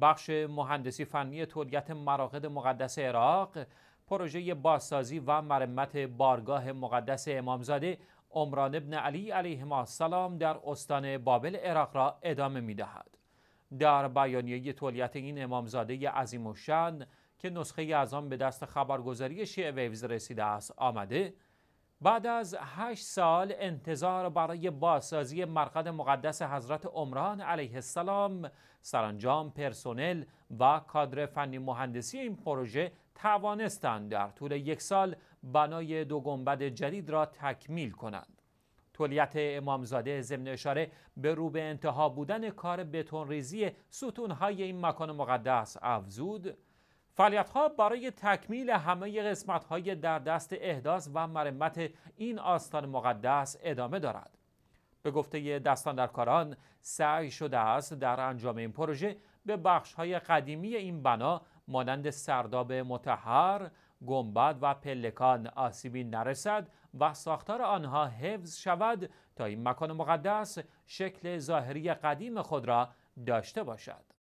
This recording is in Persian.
بخش مهندسی فنی تولیت مراقد مقدس عراق پروژه بازسازی و مرمت بارگاه مقدس امامزاده عمران ابن علی ما السلام در استان بابل عراق را ادامه می دهد. در بیانیه تولیت این امامزاده عظیم و شن که نسخه از آن به دست خبرگزاری شیعه ویوز رسیده است آمده بعد از هشت سال انتظار برای بازسازی مرقد مقدس حضرت عمران علیه السلام سرانجام پرسنل و کادر فنی مهندسی این پروژه توانستند در طول یک سال بنای دو گنبد جدید را تکمیل کنند تولیت امامزاده ضمن اشاره به رو به انتها بودن کار بتونریزی ستونهای این مکان مقدس افزود فعالیت برای تکمیل همه قسمت های در دست احداث و مرمت این آستان مقدس ادامه دارد. به گفته کاران سعی شده است در انجام این پروژه به بخش های قدیمی این بنا مانند سرداب متحر، گنبد و پلکان آسیبی نرسد و ساختار آنها حفظ شود تا این مکان مقدس شکل ظاهری قدیم خود را داشته باشد.